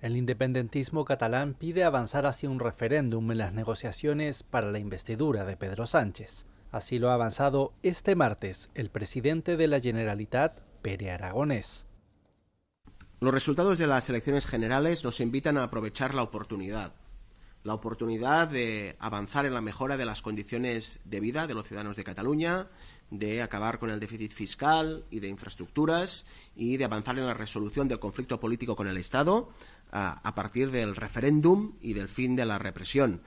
El independentismo catalán pide avanzar hacia un referéndum en las negociaciones para la investidura de Pedro Sánchez. Así lo ha avanzado este martes el presidente de la Generalitat, Pere Aragonés. Los resultados de las elecciones generales nos invitan a aprovechar la oportunidad la oportunidad de avanzar en la mejora de las condiciones de vida de los ciudadanos de Cataluña, de acabar con el déficit fiscal y de infraestructuras y de avanzar en la resolución del conflicto político con el Estado a, partir del referéndum y del fin de la represión.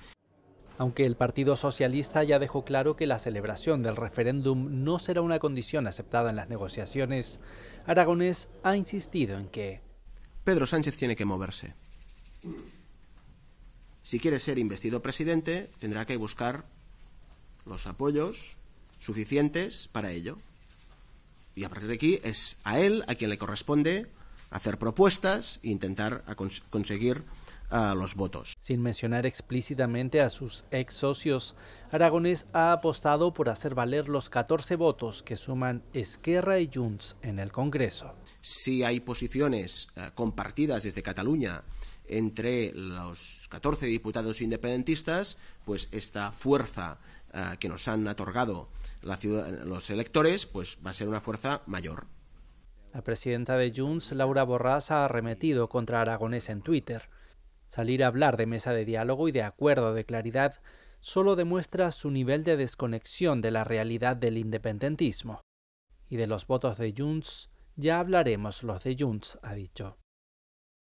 Aunque el Partido Socialista ya dejó claro que la celebración del referéndum no será una condición aceptada en las negociaciones, Aragonés ha insistido en que Pedro Sánchez tiene que moverse. Si quiere ser investido presidente, tendrá que buscar los apoyos suficientes para ello. Y a partir de aquí es a él a quien le corresponde hacer propuestas e intentar conseguir los votos. Sin mencionar explícitamente a sus ex socios, Aragonés ha apostado por hacer valer los 14 votos que suman Esquerra y Junts en el Congreso. Si hay posiciones eh, compartidas desde Cataluña entre los 14 diputados independentistas, pues esta fuerza eh, que nos han otorgado los electores, pues va a ser una fuerza mayor. La presidenta de Junts, Laura Borràs, ha arremetido contra Aragonés en Twitter. Salir a hablar de mesa de diálogo y de acuerdo de claridad solo demuestra su nivel de desconexión de la realidad del independentismo. Y de los votos de Junts ya hablaremos los de Junts, ha dicho.